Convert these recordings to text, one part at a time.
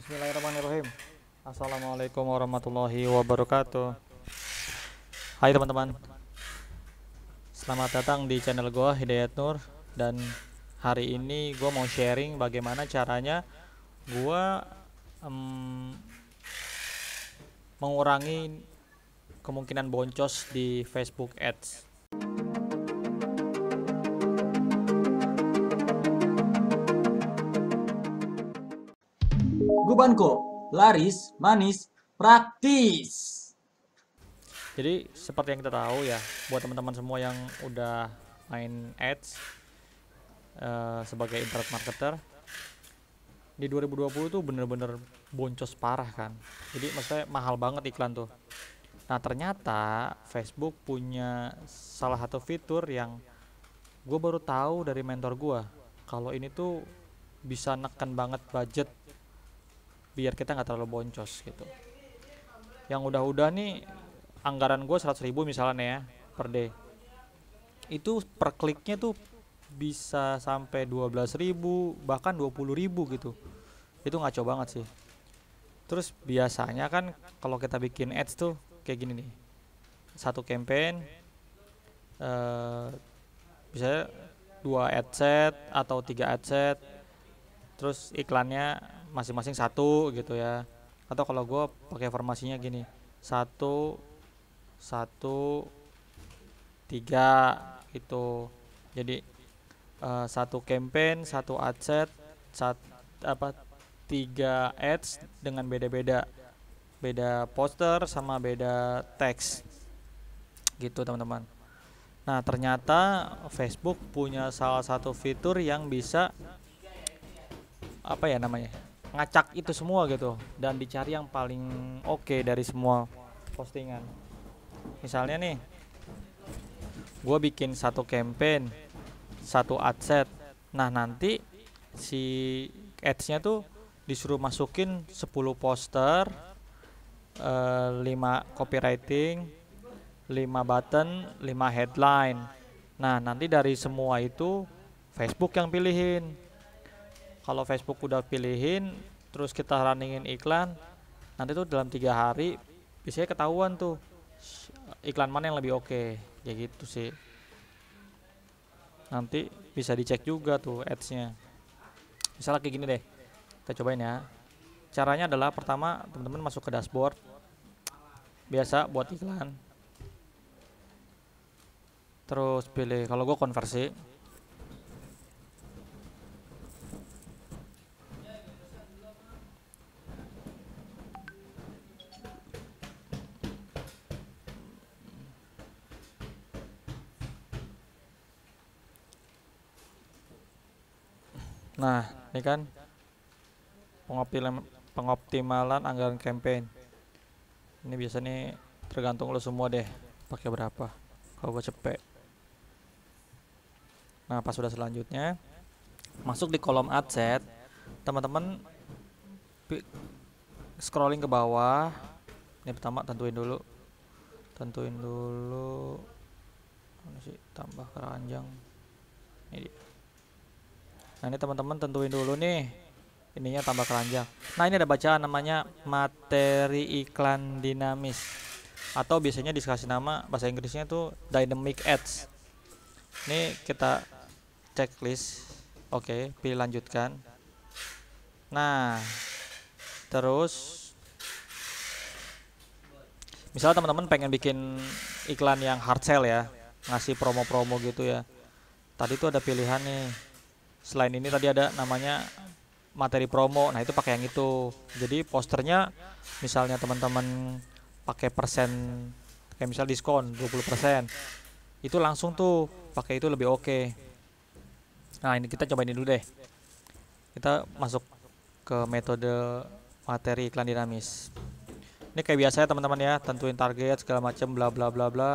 Bismillahirrahmanirrahim Assalamualaikum warahmatullahi wabarakatuh Hai teman-teman Selamat datang di channel gue Hidayat Nur Dan hari ini gue mau sharing bagaimana caranya gue um, Mengurangi kemungkinan boncos di Facebook Ads jawabanku laris, manis, praktis. Jadi seperti yang kita tahu ya, buat teman-teman semua yang udah main ads uh, sebagai internet marketer di 2020 tuh bener-bener boncos parah kan. Jadi maksudnya mahal banget iklan tuh. Nah ternyata Facebook punya salah satu fitur yang gue baru tahu dari mentor gue kalau ini tuh bisa neken banget budget biar kita nggak terlalu boncos gitu yang udah-udah nih anggaran gue 100 ribu misalnya ya per day itu per kliknya tuh bisa sampai 12 ribu bahkan 20 ribu gitu itu ngaco banget sih terus biasanya kan kalau kita bikin ads tuh kayak gini nih satu campaign uh, eh, bisa dua ad set atau tiga ad set terus iklannya masing-masing satu gitu ya atau kalau gue pakai formasinya gini satu satu tiga itu jadi uh, satu campaign satu adset sat, apa tiga ads dengan beda-beda beda poster sama beda teks gitu teman-teman nah ternyata Facebook punya salah satu fitur yang bisa apa ya namanya ngacak itu semua gitu dan dicari yang paling oke okay dari semua postingan misalnya nih gue bikin satu campaign satu ad set nah nanti si adsnya tuh disuruh masukin 10 poster uh, copywriting 5 button 5 headline nah nanti dari semua itu Facebook yang pilihin kalau Facebook udah pilihin terus kita runningin iklan nanti tuh dalam tiga hari biasanya ketahuan tuh iklan mana yang lebih oke okay. ya gitu sih nanti bisa dicek juga tuh adsnya misalnya kayak gini deh kita cobain ya caranya adalah pertama teman-teman masuk ke dashboard biasa buat iklan terus pilih kalau gue konversi Nah, ini kan pengoptimalan, anggaran campaign. Ini biasanya tergantung lo semua deh pakai berapa. Kalau gue cepet. Nah, pas sudah selanjutnya masuk di kolom adset, teman-teman scrolling ke bawah. Ini pertama tentuin dulu. Tentuin dulu. Mana sih tambah keranjang. Ini dia. Nah ini teman-teman tentuin dulu nih ininya tambah keranjang. Nah ini ada bacaan namanya materi iklan dinamis atau biasanya dikasih nama bahasa Inggrisnya tuh dynamic ads. Ini kita checklist. Oke, okay, pilih lanjutkan. Nah, terus misalnya teman-teman pengen bikin iklan yang hard sell ya, ngasih promo-promo gitu ya. Tadi tuh ada pilihan nih selain ini tadi ada namanya materi promo nah itu pakai yang itu jadi posternya misalnya teman-teman pakai persen kayak misal diskon 20% itu langsung tuh pakai itu lebih oke okay. nah ini kita cobain dulu deh kita masuk ke metode materi iklan dinamis ini kayak biasa ya teman-teman ya tentuin target segala macam bla bla bla bla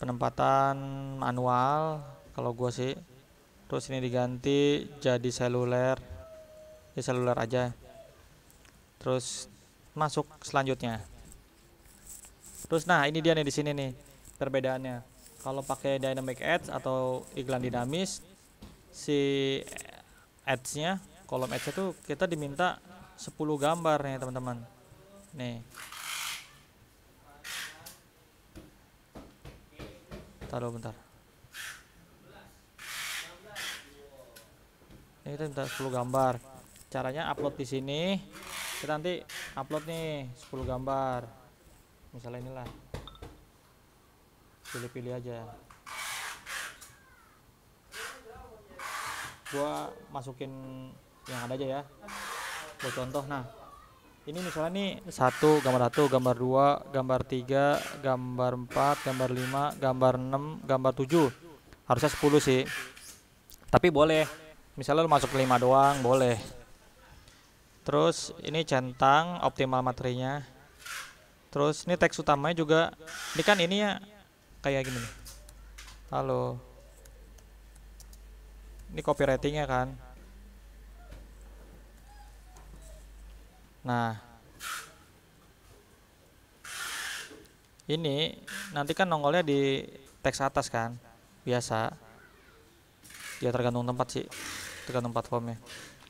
penempatan manual kalau gua sih terus ini diganti jadi seluler di ya, seluler aja terus masuk selanjutnya terus nah ini dia nih di sini nih perbedaannya kalau pakai dynamic ads atau iklan dinamis si ads-nya kolom ads itu kita diminta 10 gambar nih teman-teman nih taruh bentar ini kita minta 10 gambar caranya upload di sini kita nanti upload nih 10 gambar misalnya inilah pilih-pilih aja gua masukin yang ada aja ya buat contoh nah ini misalnya nih satu gambar satu gambar dua gambar tiga gambar empat gambar lima gambar enam gambar tujuh harusnya sepuluh sih tapi boleh misalnya lo masuk lima doang boleh terus ini centang optimal materinya terus ini teks utamanya juga ini kan ini ya kayak gini halo ini copywritingnya kan nah ini nanti kan nongolnya di teks atas kan biasa ya tergantung tempat sih tergantung platformnya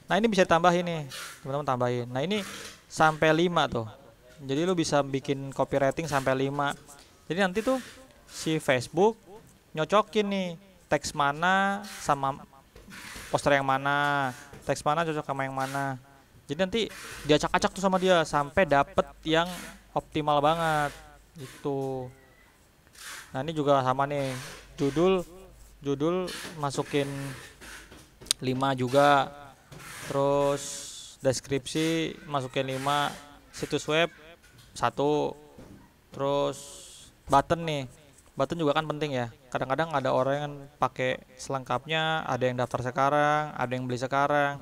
nah ini bisa ditambahin nih teman-teman tambahin nah ini sampai 5 tuh jadi lu bisa bikin copywriting sampai 5 jadi nanti tuh si Facebook nyocokin nih teks mana sama poster yang mana teks mana cocok sama yang mana jadi nanti diacak-acak tuh sama dia sampai dapet yang optimal banget itu. nah ini juga sama nih judul judul masukin 5 juga terus deskripsi masukin 5 situs web satu terus button nih button juga kan penting ya kadang-kadang ada orang yang pakai selengkapnya ada yang daftar sekarang ada yang beli sekarang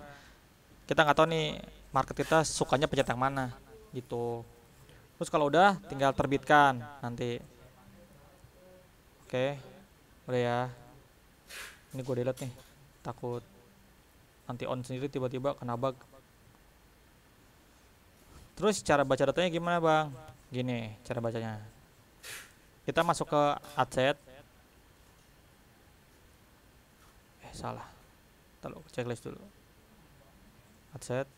kita nggak tahu nih market kita sukanya pencet yang mana gitu terus kalau udah tinggal terbitkan nanti oke udah ya ini gue delete nih takut nanti on sendiri tiba-tiba kena bug terus cara baca datanya gimana bang gini cara bacanya kita masuk ke adset eh salah terlalu checklist dulu adset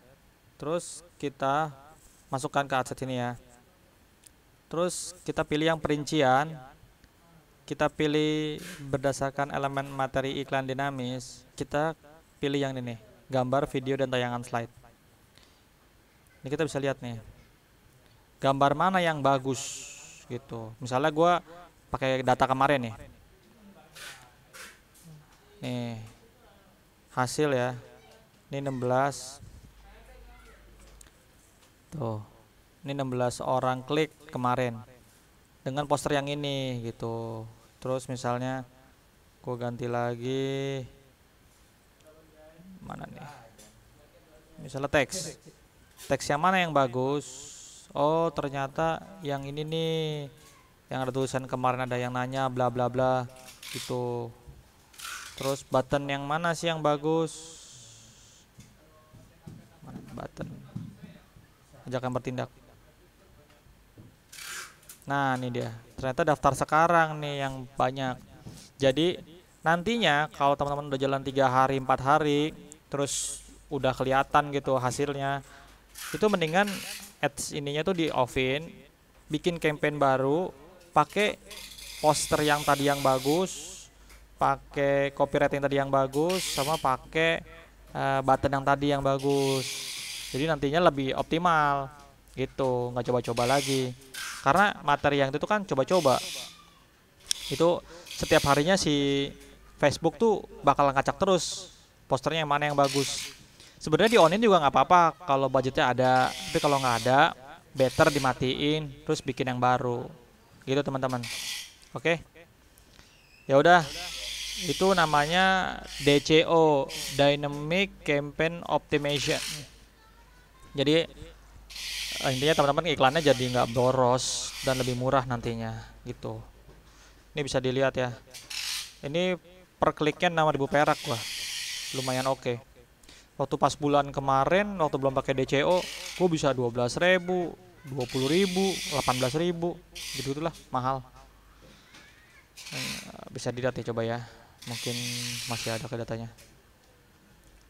terus kita masukkan ke adset ini ya terus kita pilih yang perincian kita pilih berdasarkan elemen materi iklan dinamis, kita pilih yang ini gambar, video, dan tayangan slide. Ini kita bisa lihat nih, gambar mana yang bagus gitu. Misalnya gue pakai data kemarin nih, nih hasil ya, ini 16, tuh, ini 16 orang klik kemarin dengan poster yang ini gitu terus misalnya gue ganti lagi mana nih misalnya teks teks yang mana yang bagus oh ternyata yang ini nih yang ada tulisan kemarin ada yang nanya bla bla bla gitu terus button yang mana sih yang bagus mana button ajakan bertindak Nah, ini dia. Ternyata daftar sekarang nih yang banyak. Jadi nantinya kalau teman-teman udah jalan tiga hari, empat hari, terus udah kelihatan gitu hasilnya, itu mendingan ads ininya tuh di offin, bikin campaign baru, pakai poster yang tadi yang bagus, pakai copywriting tadi yang bagus, sama pakai uh, button yang tadi yang bagus. Jadi nantinya lebih optimal gitu, nggak coba-coba lagi karena materi yang itu kan coba-coba itu setiap harinya si Facebook tuh bakal ngacak terus posternya yang mana yang bagus sebenarnya di onin juga nggak apa-apa kalau budgetnya ada tapi kalau nggak ada better dimatiin terus bikin yang baru gitu teman-teman oke okay? ya udah itu namanya DCO Dynamic Campaign Optimization jadi uh, intinya teman-teman iklannya jadi nggak boros dan lebih murah nantinya gitu ini bisa dilihat ya ini per kliknya 6000 perak wah lumayan oke okay. waktu pas bulan kemarin waktu belum pakai DCO gua bisa 12000 20000 18000 gitu gitulah mahal eh, bisa dilihat ya coba ya mungkin masih ada ke datanya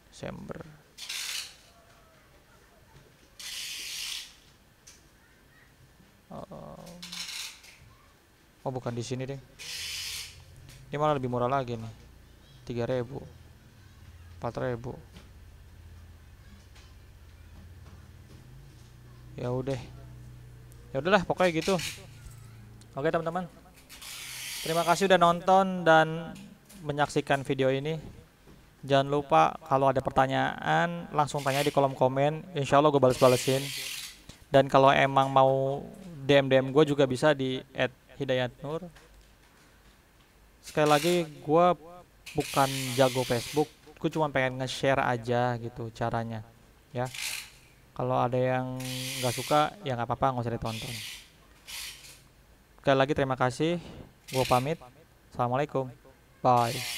Desember Oh bukan di sini deh. Ini malah lebih murah lagi nih. 3000. 4000. Ya udah. Ya udahlah pokoknya gitu. Oke teman-teman. Terima kasih udah nonton dan menyaksikan video ini. Jangan lupa kalau ada pertanyaan langsung tanya di kolom komen. Insya Allah gue balas-balesin. Dan kalau emang mau DM-DM gue juga bisa di add Hidayat Nur sekali lagi gue bukan jago Facebook gue cuma pengen nge-share aja gitu caranya ya kalau ada yang nggak suka ya nggak apa-apa nggak usah ditonton sekali lagi terima kasih gue pamit assalamualaikum bye